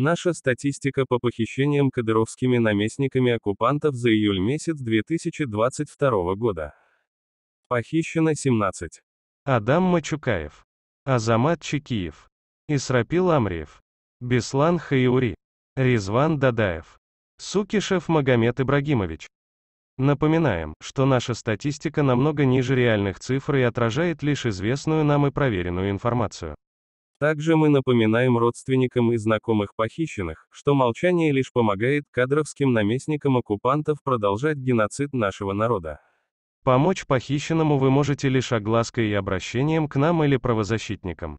Наша статистика по похищениям кадыровскими наместниками оккупантов за июль месяц 2022 года. Похищено 17. Адам Мачукаев. Азамат Чекиев. Исрапил Амриев. Беслан Хаюри. Резван Дадаев. Сукишев Магомед Ибрагимович. Напоминаем, что наша статистика намного ниже реальных цифр и отражает лишь известную нам и проверенную информацию. Также мы напоминаем родственникам и знакомых похищенных, что молчание лишь помогает кадровским наместникам оккупантов продолжать геноцид нашего народа. Помочь похищенному вы можете лишь оглаской и обращением к нам или правозащитникам.